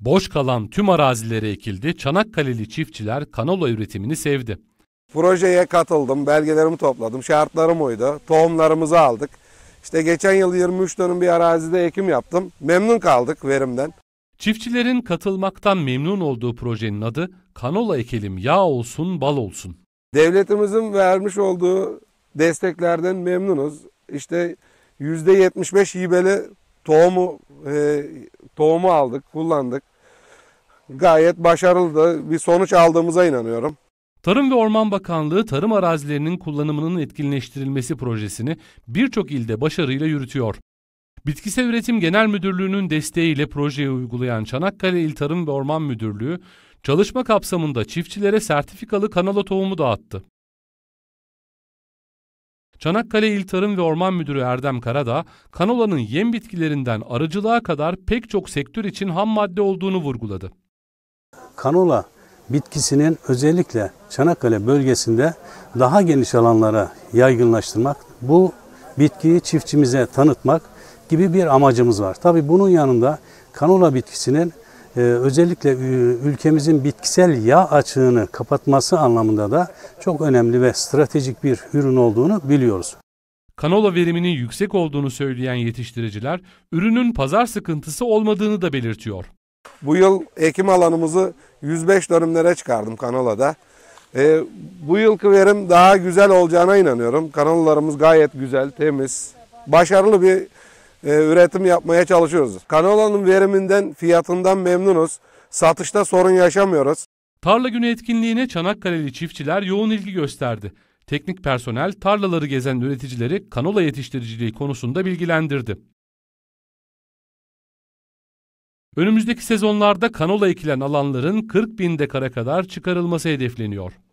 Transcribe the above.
Boş kalan tüm arazilere ekildi, Çanakkale'li çiftçiler kanola üretimini sevdi. Projeye katıldım, belgelerimi topladım, şartlarım oydu, tohumlarımızı aldık. İşte geçen yıl 23 dönüm bir arazide ekim yaptım. Memnun kaldık verimden. Çiftçilerin katılmaktan memnun olduğu projenin adı Kanola Ekelim Yağ Olsun Bal Olsun. Devletimizin vermiş olduğu desteklerden memnunuz. İşte %75 hibeli tohumu e, tohumu aldık, kullandık. Gayet başarılı bir sonuç aldığımıza inanıyorum. Tarım ve Orman Bakanlığı tarım arazilerinin kullanımının etkinleştirilmesi projesini birçok ilde başarıyla yürütüyor. Bitkisel Üretim Genel Müdürlüğü'nün desteğiyle projeyi uygulayan Çanakkale İl Tarım ve Orman Müdürlüğü, çalışma kapsamında çiftçilere sertifikalı kanala tohumu dağıttı. Çanakkale İl Tarım ve Orman Müdürü Erdem Karada kanolanın yem bitkilerinden arıcılığa kadar pek çok sektör için ham madde olduğunu vurguladı. Kanola bitkisinin özellikle Çanakkale bölgesinde daha geniş alanlara yaygınlaştırmak, bu bitkiyi çiftçimize tanıtmak gibi bir amacımız var. Tabii bunun yanında kanola bitkisinin ee, özellikle e, ülkemizin bitkisel yağ açığını kapatması anlamında da çok önemli ve stratejik bir ürün olduğunu biliyoruz. Kanola veriminin yüksek olduğunu söyleyen yetiştiriciler, ürünün pazar sıkıntısı olmadığını da belirtiyor. Bu yıl ekim alanımızı 105 dönümlere çıkardım kanolada. Ee, bu yılki verim daha güzel olacağına inanıyorum. Kanallarımız gayet güzel, temiz, başarılı bir e, üretim yapmaya çalışıyoruz. Kanolanın veriminden, fiyatından memnunuz. Satışta sorun yaşamıyoruz. Tarla günü etkinliğine Çanakkale'li çiftçiler yoğun ilgi gösterdi. Teknik personel tarlaları gezen üreticileri kanola yetiştiriciliği konusunda bilgilendirdi. Önümüzdeki sezonlarda kanola ekilen alanların 40 bin dekara kadar çıkarılması hedefleniyor.